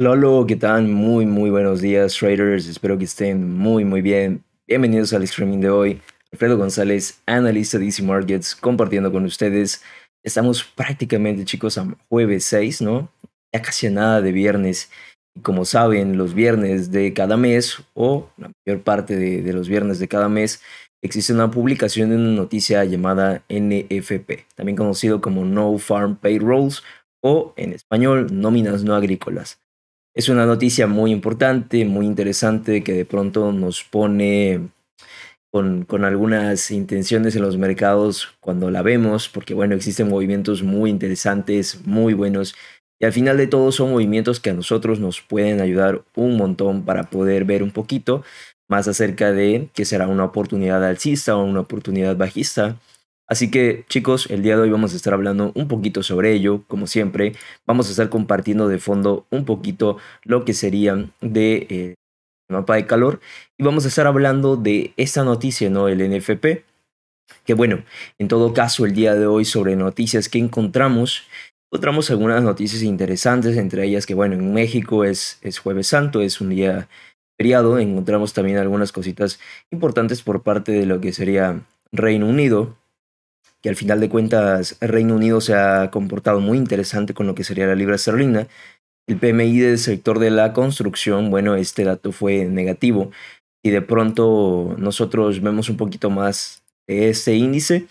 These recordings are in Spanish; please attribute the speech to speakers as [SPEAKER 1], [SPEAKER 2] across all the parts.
[SPEAKER 1] Lolo, ¿qué tal? Muy, muy buenos días, traders. Espero que estén muy, muy bien. Bienvenidos al streaming de hoy. Alfredo González, analista de Easy Markets, compartiendo con ustedes. Estamos prácticamente, chicos, a jueves 6, ¿no? Ya casi nada de viernes. Y como saben, los viernes de cada mes, o la mayor parte de, de los viernes de cada mes, existe una publicación de una noticia llamada NFP, también conocido como No Farm Payrolls, o en español, nóminas no agrícolas es una noticia muy importante, muy interesante, que de pronto nos pone con, algunas intenciones en los mercados cuando la vemos, porque bueno, existen movimientos muy interesantes, muy buenos, y al final de todo son movimientos que a nosotros nos pueden ayudar un montón para poder ver un poquito más acerca de que será una oportunidad alcista o una oportunidad bajista Así que chicos, el día de hoy vamos a estar hablando un poquito sobre ello, como siempre, vamos a estar compartiendo de fondo un poquito lo que sería de eh, mapa de calor y vamos a estar hablando de esta noticia, ¿no? El NFP. Que bueno, en todo caso el día de hoy sobre noticias que encontramos, encontramos algunas noticias interesantes, entre ellas que bueno, en México es, es jueves santo, es un día feriado, encontramos también algunas cositas importantes por parte de lo que sería Reino Unido, que al final de cuentas Reino Unido se ha comportado muy interesante con lo que sería la libra esterlina. El PMI del sector de la construcción, bueno, este dato fue negativo y de pronto nosotros vemos un poquito más este índice,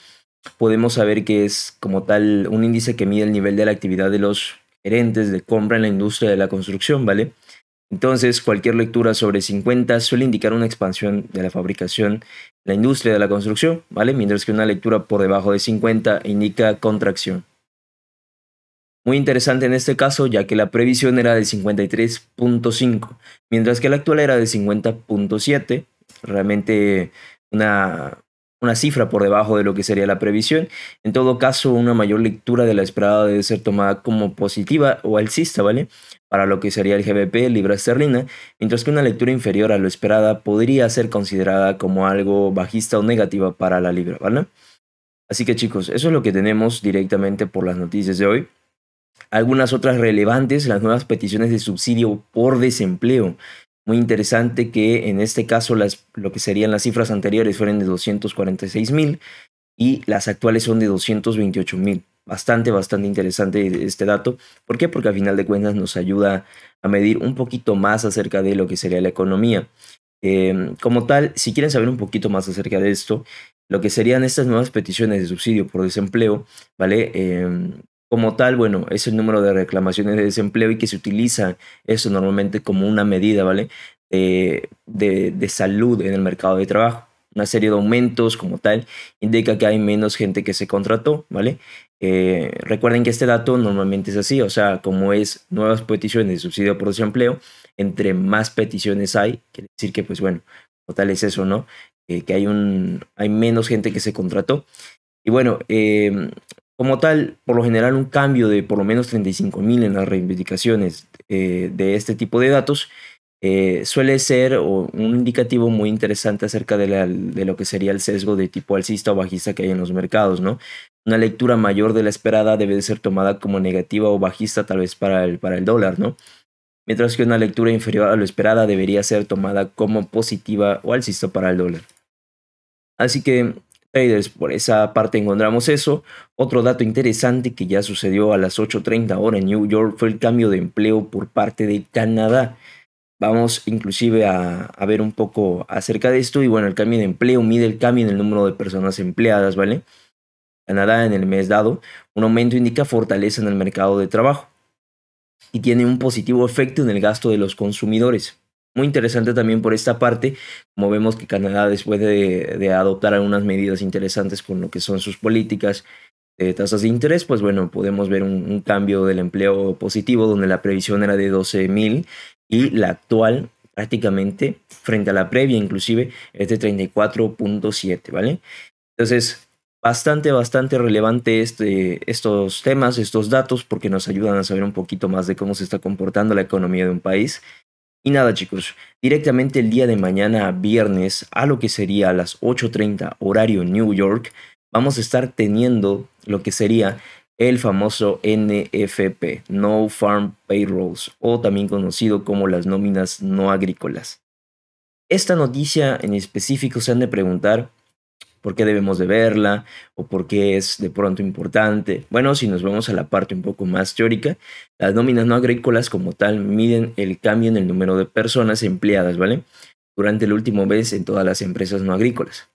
[SPEAKER 1] podemos saber que es como tal un índice que mide el nivel de la actividad de los gerentes de compra en la industria de la construcción, ¿vale? Entonces, cualquier lectura sobre 50 suele indicar una expansión de la fabricación la industria de la construcción, ¿vale? Mientras que una lectura por debajo de 50 indica contracción. Muy interesante en este caso, ya que la previsión era de 53.5, mientras que la actual era de 50.7, realmente una, una cifra por debajo de lo que sería la previsión. En todo caso, una mayor lectura de la esperada debe ser tomada como positiva o alcista, ¿vale? para lo que sería el GBP libra esterlina, mientras que una lectura inferior a lo esperada podría ser considerada como algo bajista o negativa para la libra, ¿vale? Así que chicos, eso es lo que tenemos directamente por las noticias de hoy. Algunas otras relevantes, las nuevas peticiones de subsidio por desempleo. Muy interesante que en este caso lo que serían las cifras anteriores fueron de 246 mil y las actuales son de 228 mil bastante, bastante interesante este dato. ¿Por qué? Porque al final de cuentas nos ayuda a medir un poquito más acerca de lo que sería la economía. Em, como tal, si quieren saber un poquito más acerca de esto, lo que serían estas nuevas peticiones de subsidio por desempleo, ¿vale? Em, como tal, bueno, es el número de reclamaciones de desempleo y que se utiliza eso normalmente como una medida, ¿vale? de, de salud en el mercado de trabajo una serie de aumentos como tal indica que hay menos gente que se contrató, ¿vale? Eh, recuerden que este dato normalmente es así, o sea, como es nuevas peticiones de subsidio por desempleo, entre más peticiones hay, quiere decir que, pues bueno, o tal es eso, ¿no? Eh, que hay, un, hay menos gente que se contrató. Y bueno, em, como tal, por lo general un cambio de por lo menos 35 mil en las reivindicaciones eh, de este tipo de datos eh, suele ser un indicativo muy interesante acerca de, lo que sería el sesgo de tipo alcista o bajista que hay en los mercados, ¿no? Una lectura mayor de la esperada debe ser tomada como negativa o bajista tal vez para el, para el dólar, ¿no? Mientras que una lectura inferior a lo esperada debería ser tomada como positiva o alcista para el dólar. Así que, traders, por esa parte encontramos eso. Otro dato interesante que ya sucedió a las 8.30 hora en New York fue el cambio de empleo por parte de Canadá. Vamos inclusive a, ver un poco acerca de esto. Y bueno, el cambio de empleo mide el cambio en el número de personas empleadas, ¿vale? Canadá en el mes dado, un aumento indica fortaleza en el mercado de trabajo y tiene un positivo efecto en el gasto de los consumidores. Muy interesante también por esta parte, como vemos que Canadá después de, de adoptar algunas medidas interesantes con lo que son sus políticas eh, tasas de interés, pues bueno, podemos ver un, cambio del empleo positivo donde la previsión era de 12.000 y la actual prácticamente frente a la previa inclusive es de 34.7, ¿vale? Entonces, bastante, bastante relevante este, estos temas, estos datos, porque nos ayudan a saber un poquito más de cómo se está comportando la economía de un país. Y nada chicos, directamente el día de mañana, viernes, a lo que sería a las 8.30 horario New York, vamos a estar teniendo lo que sería el famoso NFP, No Farm Payrolls, o también conocido como las nóminas no agrícolas. Esta noticia en específico se han de preguntar por qué debemos de verla o por qué es de pronto importante. Bueno, si nos vamos a la parte un poco más teórica, las nóminas no agrícolas como tal miden el cambio en el número de personas empleadas, ¿vale? Durante el último mes en todas las empresas no agrícolas.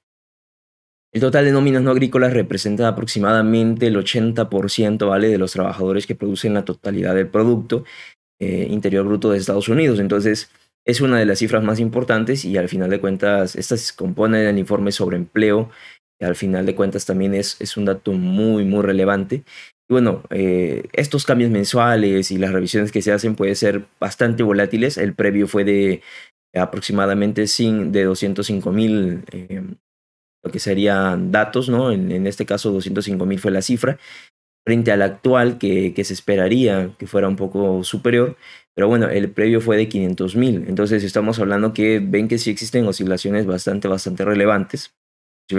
[SPEAKER 1] El total de nóminas no agrícolas representa aproximadamente el 80% de los trabajadores que producen la totalidad del Producto eh, Interior Bruto de Estados Unidos. Entonces, es una de las cifras más importantes y al final de cuentas, estas componen el informe sobre empleo. Y al final de cuentas, también es, es un dato muy, muy relevante. Y bueno, eh, estos cambios mensuales y las revisiones que se hacen pueden ser bastante volátiles. El previo fue de aproximadamente de 205 mil eh, lo que serían datos, ¿no? En, este caso 205 mil fue la cifra, frente al actual que, se esperaría que fuera un poco superior, pero bueno, el previo fue de 500 mil, entonces estamos hablando que ven que sí existen oscilaciones bastante, bastante relevantes,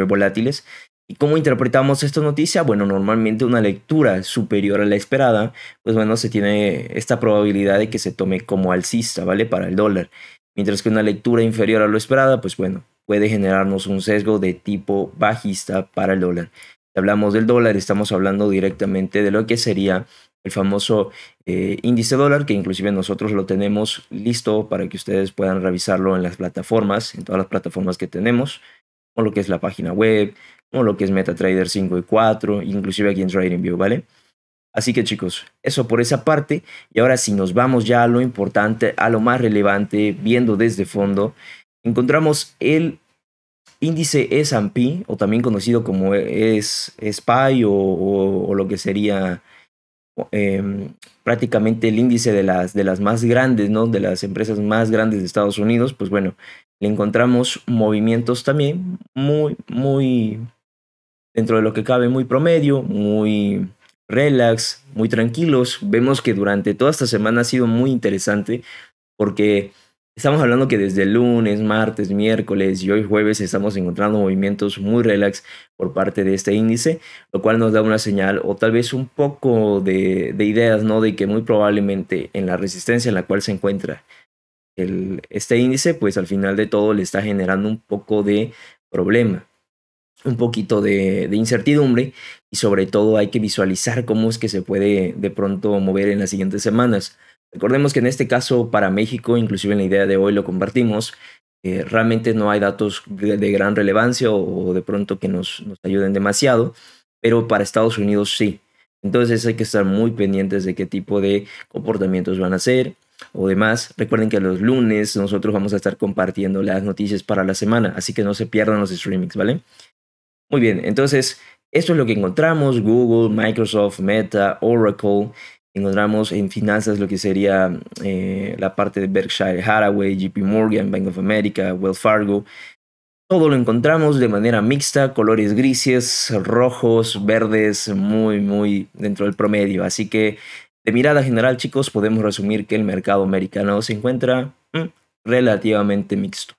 [SPEAKER 1] volátiles. ¿Y cómo interpretamos esta noticia? Bueno, normalmente una lectura superior a la esperada, pues bueno, se tiene esta probabilidad de que se tome como alcista, ¿vale? Para el dólar. Mientras que una lectura inferior a lo esperada, pues bueno, puede generarnos un sesgo de tipo bajista para el dólar. Si hablamos del dólar, estamos hablando directamente de lo que sería el famoso eh, índice dólar, que inclusive nosotros lo tenemos listo para que ustedes puedan revisarlo en las plataformas, en todas las plataformas que tenemos, como lo que es la página web, como lo que es MetaTrader 5 y 4, inclusive aquí en TradingView, ¿vale? Así que chicos, eso por esa parte. Y ahora si nos vamos ya a lo importante, a lo más relevante, viendo desde fondo, encontramos el índice S&P, o también conocido como es o, o, lo que sería em, prácticamente el índice de las, de las más grandes, ¿no? De las empresas más grandes de Estados Unidos, pues bueno, le encontramos movimientos también muy, muy, dentro de lo que cabe, muy promedio, muy relax, muy tranquilos. Vemos que durante toda esta semana ha sido muy interesante porque Estamos hablando que desde lunes, martes, miércoles y hoy jueves estamos encontrando movimientos muy relax por parte de este índice, lo cual nos da una señal o tal vez un poco de, ideas, ¿no? De que muy probablemente en la resistencia en la cual se encuentra este índice, pues al final de todo le está generando un poco de problema, un poquito de incertidumbre y sobre todo hay que visualizar cómo es que se puede de pronto mover en las siguientes semanas Recordemos que en este caso para México, inclusive en la idea de hoy lo compartimos, eh, realmente no hay datos de, gran relevancia o, de pronto que nos, ayuden demasiado, pero para Estados Unidos sí. Entonces hay que estar muy pendientes de qué tipo de comportamientos van a hacer o demás. Recuerden que los lunes nosotros vamos a estar compartiendo las noticias para la semana, así que no se pierdan los streamings, ¿vale? Muy bien, entonces esto es lo que encontramos, Google, Microsoft, Meta, Oracle, Encontramos en finanzas lo que sería eh, la parte de Berkshire Hathaway, JP Morgan, Bank of America, Wells Fargo. Todo lo encontramos de manera mixta, colores grises, rojos, verdes, muy, muy dentro del promedio. Así que de mirada general, chicos, podemos resumir que el mercado americano se encuentra mm, relativamente mixto.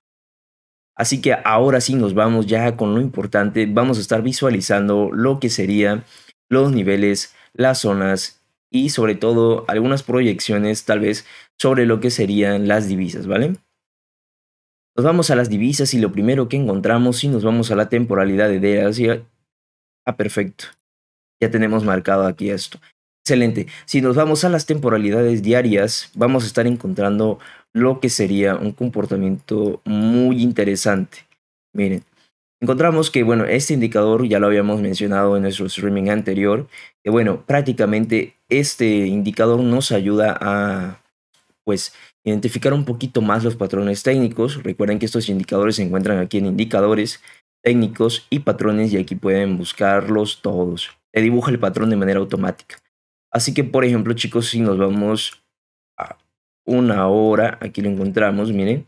[SPEAKER 1] Así que ahora sí nos vamos ya con lo importante. Vamos a estar visualizando lo que serían los niveles, las zonas y sobre todo algunas proyecciones tal vez sobre lo que serían las divisas, ¿vale? Nos vamos a las divisas y lo primero que encontramos, si nos vamos a la temporalidad de DEAS, ah, perfecto. Ya tenemos marcado aquí esto. Excelente. Si nos vamos a las temporalidades diarias, vamos a estar encontrando lo que sería un comportamiento muy interesante. Miren, encontramos que, bueno, este indicador ya lo habíamos mencionado en nuestro streaming anterior, que, bueno, prácticamente este indicador nos ayuda a, pues, identificar un poquito más los patrones técnicos. Recuerden que estos indicadores se encuentran aquí en indicadores técnicos y patrones y aquí pueden buscarlos todos. Te dibuja el patrón de manera automática. Así que, por ejemplo, chicos, si nos vamos a una hora, aquí lo encontramos, miren,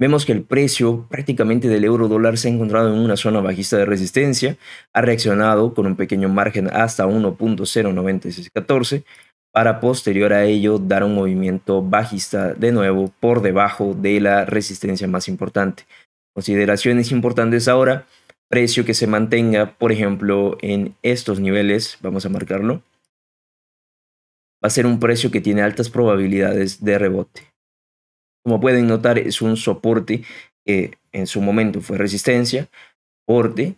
[SPEAKER 1] Vemos que el precio prácticamente del euro dólar se ha encontrado en una zona bajista de resistencia, ha reaccionado con un pequeño margen hasta 1.09614 para posterior a ello dar un movimiento bajista de nuevo por debajo de la resistencia más importante. Consideraciones importantes ahora, precio que se mantenga, por ejemplo, en estos niveles, vamos a marcarlo, va a ser un precio que tiene altas probabilidades de rebote. Como pueden notar, es un soporte que en su momento fue resistencia, soporte,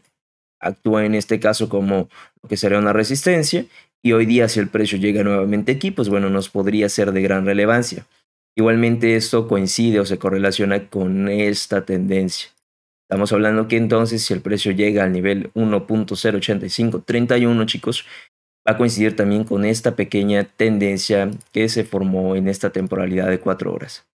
[SPEAKER 1] actúa en este caso como lo que sería una resistencia, y hoy día si el precio llega nuevamente aquí, pues bueno, nos podría ser de gran relevancia. Igualmente esto coincide o se correlaciona con esta tendencia. Estamos hablando que entonces si el precio llega al nivel 1.08531, chicos, va a coincidir también con esta pequeña tendencia que se formó en esta temporalidad de 4 horas.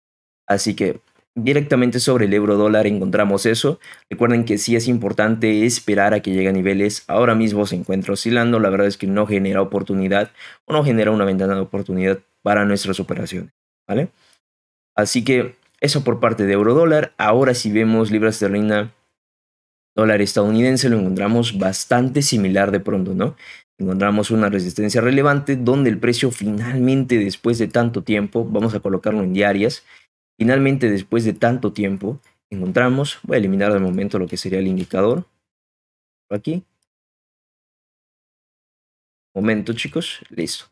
[SPEAKER 1] Así que directamente sobre el euro dólar encontramos eso. Recuerden que sí es importante esperar a que llegue a niveles. Ahora mismo se encuentra oscilando. La verdad es que no genera oportunidad o no genera una ventana de oportunidad para nuestras operaciones. ¿Vale? Así que eso por parte de euro dólar. Ahora si vemos libras esterlina, dólar estadounidense, lo encontramos bastante similar de pronto, ¿no? Encontramos una resistencia relevante donde el precio finalmente después de tanto tiempo, vamos a colocarlo en diarias, Finalmente, después de tanto tiempo, encontramos, voy a eliminar de momento lo que sería el indicador, aquí. Momento chicos, listo.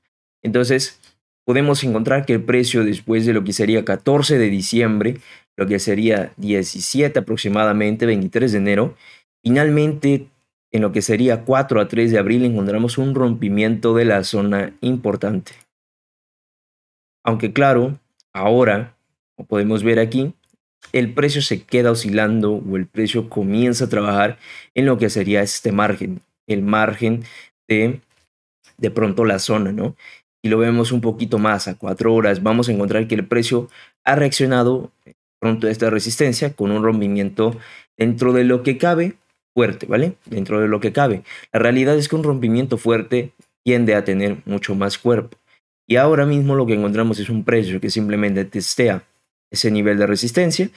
[SPEAKER 1] Entonces, podemos encontrar que el precio después de lo que sería 14 de diciembre, lo que sería 17 aproximadamente, 23 de enero, finalmente en lo que sería 4 a 3 de abril encontramos un rompimiento de la zona importante. Aunque claro, ahora como podemos ver aquí, el precio se queda oscilando o el precio comienza a trabajar en lo que sería este margen, el margen de de pronto la zona, ¿no? Y lo vemos un poquito más a cuatro horas, vamos a encontrar que el precio ha reaccionado eh, pronto a esta resistencia con un rompimiento dentro de lo que cabe fuerte, ¿vale? Dentro de lo que cabe. La realidad es que un rompimiento fuerte tiende a tener mucho más cuerpo. Y ahora mismo lo que encontramos es un precio que simplemente testea ese nivel de resistencia.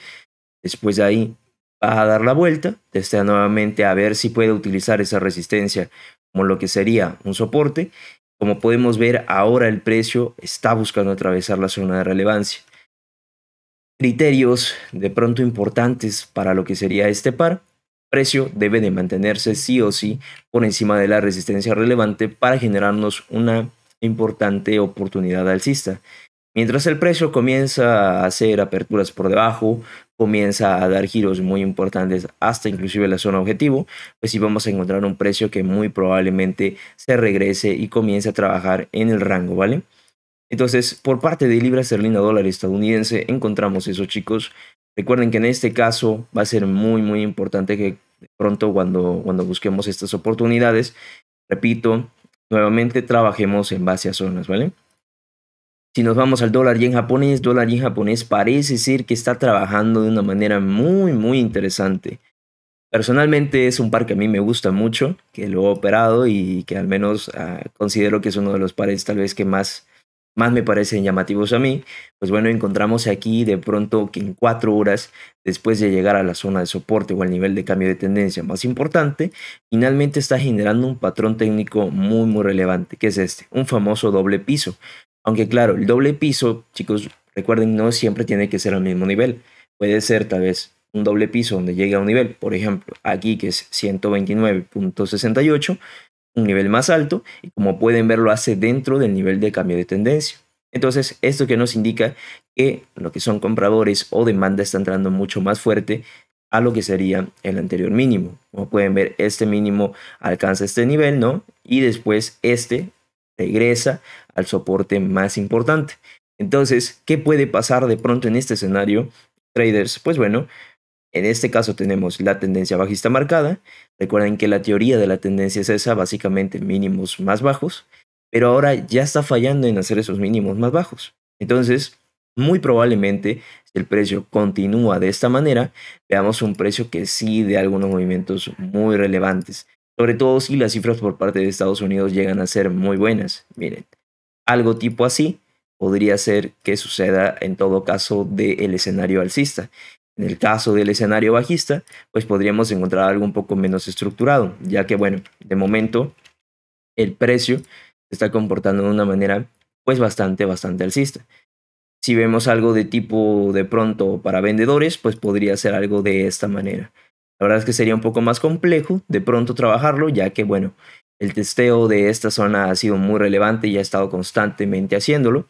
[SPEAKER 1] Después de ahí va a dar la vuelta, testea nuevamente a ver si puede utilizar esa resistencia como lo que sería un soporte. Como podemos ver, ahora el precio está buscando atravesar la zona de relevancia. Criterios de pronto importantes para lo que sería este par. Precio debe de mantenerse sí o sí por encima de la resistencia relevante para generarnos una importante oportunidad alcista. Mientras el precio comienza a hacer aperturas por debajo, comienza a dar giros muy importantes hasta inclusive la zona objetivo, pues sí vamos a encontrar un precio que muy probablemente se regrese y comience a trabajar en el rango, ¿vale? Entonces, por parte de libra esterlina dólar estadounidense, encontramos eso, chicos. Recuerden que en este caso va a ser muy, muy importante que de pronto cuando, cuando busquemos estas oportunidades, repito, nuevamente trabajemos en base a zonas, ¿vale? Si nos vamos al dólar yen japonés, dólar yen japonés parece decir que está trabajando de una manera muy, muy interesante. Personalmente es un par que a mí me gusta mucho, que lo he operado y que al menos ah, considero que es uno de los pares tal vez que más, más me parecen llamativos a mí. Pues bueno, encontramos aquí de pronto que en cuatro horas después de llegar a la zona de soporte o al nivel de cambio de tendencia más importante, finalmente está generando un patrón técnico muy muy relevante, que es este, un famoso doble piso. Aunque claro, el doble piso, chicos, recuerden, no siempre tiene que ser al mismo nivel. Puede ser tal vez un doble piso donde llega a un nivel, por ejemplo, aquí que es 129.68, un nivel más alto, y como pueden ver lo hace dentro del nivel de cambio de tendencia. Entonces, esto que nos indica que lo que son compradores o demanda está entrando mucho más fuerte a lo que sería el anterior mínimo. Como pueden ver, este mínimo alcanza este nivel, ¿no? Y después este regresa al soporte más importante. Entonces, ¿qué puede pasar de pronto en este escenario? Traders, pues bueno, en este caso tenemos la tendencia bajista marcada. Recuerden que la teoría de la tendencia es esa, básicamente mínimos más bajos, pero ahora ya está fallando en hacer esos mínimos más bajos. Entonces, muy probablemente, si el precio continúa de esta manera, veamos un precio que sí de algunos movimientos muy relevantes sobre todo si las cifras por parte de Estados Unidos llegan a ser muy buenas. Miren, algo tipo así podría ser que suceda en todo caso del escenario alcista. En el caso del escenario bajista, pues podríamos encontrar algo un poco menos estructurado, ya que bueno, de momento el precio se está comportando de una manera pues bastante, bastante alcista. Si vemos algo de tipo de pronto para vendedores, pues podría ser algo de esta manera. La verdad es que sería un poco más complejo de pronto trabajarlo, ya que, bueno, el testeo de esta zona ha sido muy relevante y ha estado constantemente haciéndolo.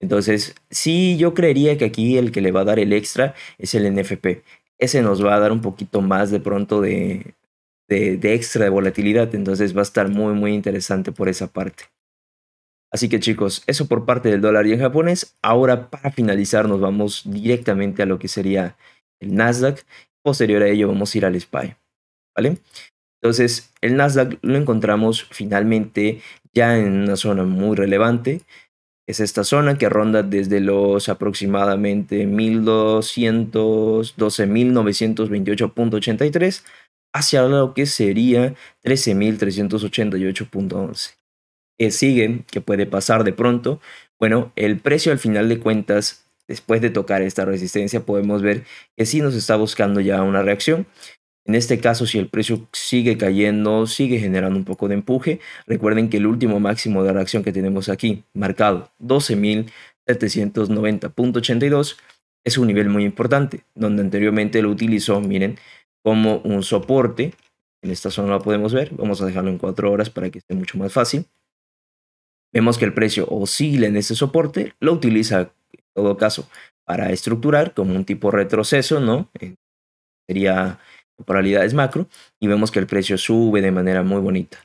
[SPEAKER 1] Entonces, sí, yo creería que aquí el que le va a dar el extra es el NFP. Ese nos va a dar un poquito más de pronto de, de, extra de volatilidad. Entonces va a estar muy, muy interesante por esa parte. Así que chicos, eso por parte del dólar y en japonés. Ahora para finalizar nos vamos directamente a lo que sería el Nasdaq Posterior a ello vamos a ir al SPY, ¿vale? Entonces, el Nasdaq lo encontramos finalmente ya en una zona muy relevante. Es esta zona que ronda desde los aproximadamente 1212.928.83 hacia lo que sería 13.388.11. ¿Qué sigue? ¿Qué puede pasar de pronto? Bueno, el precio al final de cuentas después de tocar esta resistencia, podemos ver que sí nos está buscando ya una reacción. En este caso, si el precio sigue cayendo, sigue generando un poco de empuje, recuerden que el último máximo de reacción que tenemos aquí, marcado 12.790.82, es un nivel muy importante, donde anteriormente lo utilizó, miren, como un soporte. En esta zona lo podemos ver, vamos a dejarlo en 4 horas para que esté mucho más fácil. Vemos que el precio oscila en ese soporte, lo utiliza todo caso, para estructurar como un tipo retroceso, ¿no? Eh, sería temporalidades macro y vemos que el precio sube de manera muy bonita.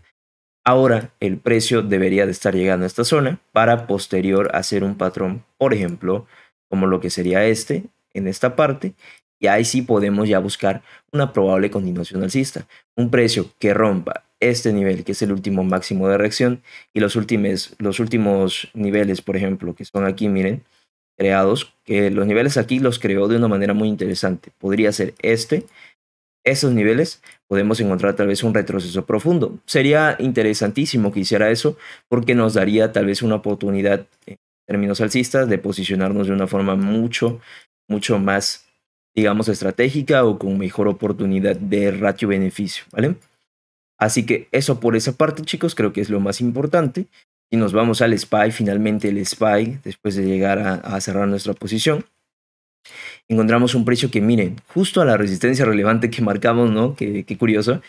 [SPEAKER 1] Ahora el precio debería de estar llegando a esta zona para posterior hacer un patrón, por ejemplo, como lo que sería este en esta parte y ahí sí podemos ya buscar una probable continuación alcista. Un precio que rompa este nivel, que es el último máximo de reacción, y los últimos, los últimos niveles, por ejemplo, que son aquí, miren, creados, que los niveles aquí los creó de una manera muy interesante. Podría ser este, esos niveles, podemos encontrar tal vez un retroceso profundo. Sería interesantísimo que hiciera eso porque nos daría tal vez una oportunidad en términos alcistas de posicionarnos de una forma mucho, mucho más, digamos, estratégica o con mejor oportunidad de ratio beneficio, ¿vale? Así que eso por esa parte, chicos, creo que es lo más importante y nos vamos al SPY, finalmente el SPY, después de llegar a, cerrar nuestra posición, encontramos un precio que miren, justo a la resistencia relevante que marcamos, ¿no? Qué, qué curioso,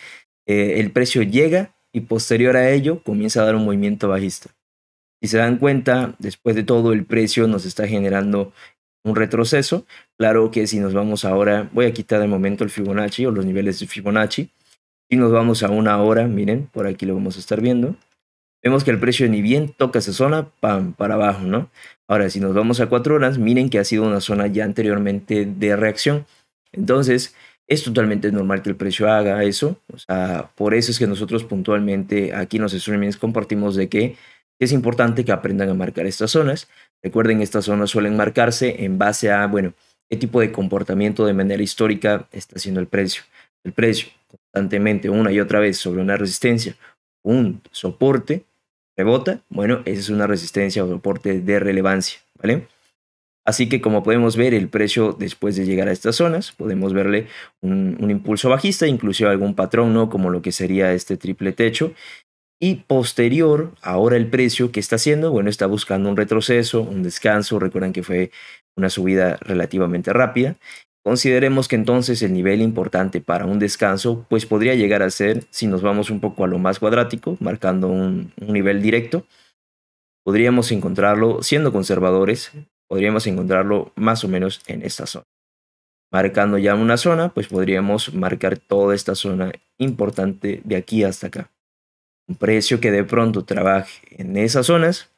[SPEAKER 1] eh, el precio llega y posterior a ello comienza a dar un movimiento bajista. Y se dan cuenta, después de todo el precio nos está generando un retroceso. Claro que si nos vamos ahora, voy a quitar de momento el Fibonacci o los niveles de Fibonacci. Y nos vamos a una hora, miren, por aquí lo vamos a estar viendo. Vemos que el precio ni bien toca esa zona, ¡pam! para abajo, ¿no? Ahora, si nos vamos a cuatro horas, miren que ha sido una zona ya anteriormente de reacción. Entonces, es totalmente normal que el precio haga eso. O sea, por eso es que nosotros puntualmente aquí en los streamings compartimos de que es importante que aprendan a marcar estas zonas. Recuerden, estas zonas suelen marcarse en base a, bueno, qué tipo de comportamiento de manera histórica está haciendo el precio. El precio constantemente, una y otra vez, sobre una resistencia, un soporte, rebota, bueno, esa es una resistencia o soporte de relevancia, ¿vale? Así que como podemos ver, el precio después de llegar a estas zonas, podemos verle un, impulso bajista, inclusive algún patrón, ¿no? Como lo que sería este triple techo. Y posterior, ahora el precio que está haciendo, bueno, está buscando un retroceso, un descanso, recuerdan que fue una subida relativamente rápida. Consideremos que entonces el nivel importante para un descanso pues podría llegar a ser, si nos vamos un poco a lo más cuadrático, marcando un, nivel directo, podríamos encontrarlo, siendo conservadores, podríamos encontrarlo más o menos en esta zona. Marcando ya una zona, pues podríamos marcar toda esta zona importante de aquí hasta acá. Un precio que de pronto trabaje en esas zonas,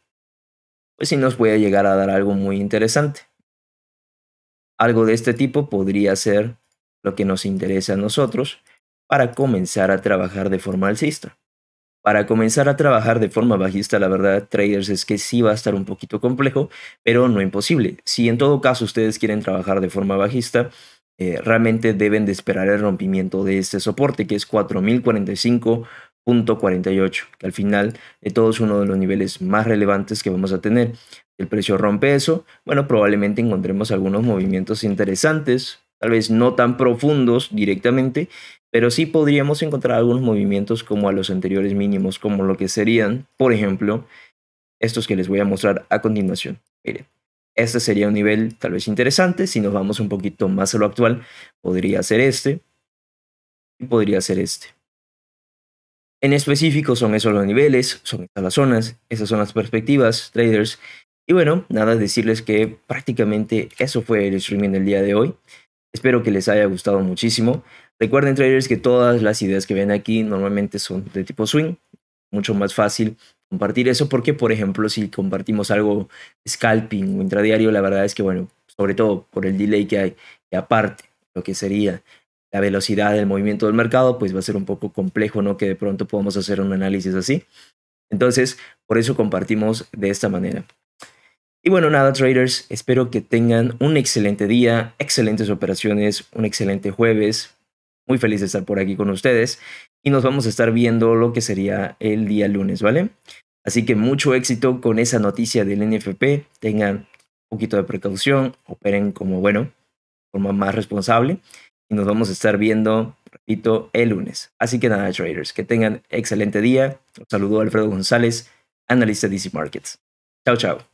[SPEAKER 1] pues sí nos puede llegar a dar algo muy interesante. Algo de este tipo podría ser lo que nos interesa a nosotros para comenzar a trabajar de forma alcista. Para comenzar a trabajar de forma bajista, la verdad, traders, es que sí va a estar un poquito complejo, pero no imposible. Si en todo caso ustedes quieren trabajar de forma bajista, eh, realmente deben de esperar el rompimiento de este soporte, que es 4045 Punto 48, que al final de todos es uno de los niveles más relevantes que vamos a tener. el precio rompe eso, bueno, probablemente encontremos algunos movimientos interesantes, tal vez no tan profundos directamente, pero sí podríamos encontrar algunos movimientos como a los anteriores mínimos, como lo que serían, por ejemplo, estos que les voy a mostrar a continuación. Miren, este sería un nivel tal vez interesante, si nos vamos un poquito más a lo actual, podría ser este y podría ser este. En específico son esos los niveles, son estas las zonas, esas son las perspectivas, traders. Y bueno, nada, decirles que prácticamente eso fue el streaming del día de hoy. Espero que les haya gustado muchísimo. Recuerden traders que todas las ideas que ven aquí normalmente son de tipo swing. Mucho más fácil compartir eso porque, por ejemplo, si compartimos algo scalping o intradiario, la verdad es que, bueno, sobre todo por el delay que hay, y aparte, lo que sería la velocidad del movimiento del mercado, pues va a ser un poco complejo, ¿no? Que de pronto podamos hacer un análisis así. Entonces, por eso compartimos de esta manera. Y bueno, nada, traders, espero que tengan un excelente día, excelentes operaciones, un excelente jueves. Muy feliz de estar por aquí con ustedes y nos vamos a estar viendo lo que sería el día lunes, ¿vale? Así que mucho éxito con esa noticia del NFP. Tengan un poquito de precaución, operen como, bueno, forma más responsable y nos vamos a estar viendo, repito, el lunes. Así que nada, traders, que tengan excelente día. Un saludo Alfredo González, analista de DC Markets. Chao, chao.